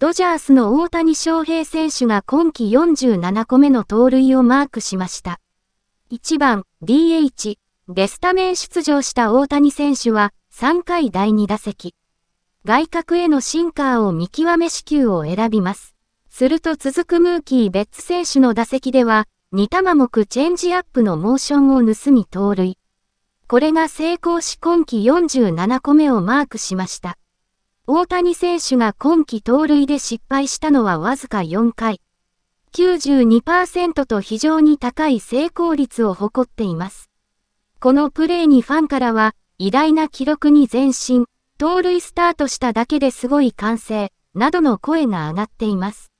ドジャースの大谷翔平選手が今季47個目の盗塁をマークしました。1番 DH でスタメン出場した大谷選手は3回第2打席。外角へのシンカーを見極め支給を選びます。すると続くムーキー・ベッツ選手の打席では、2玉目チェンジアップのモーションを盗み盗塁。これが成功し今季47個目をマークしました。大谷選手が今季盗塁で失敗したのはわずか4回。92%と非常に高い成功率を誇っています。このプレーにファンからは、偉大な記録に前進、盗塁スタートしただけですごい歓声、などの声が上がっています。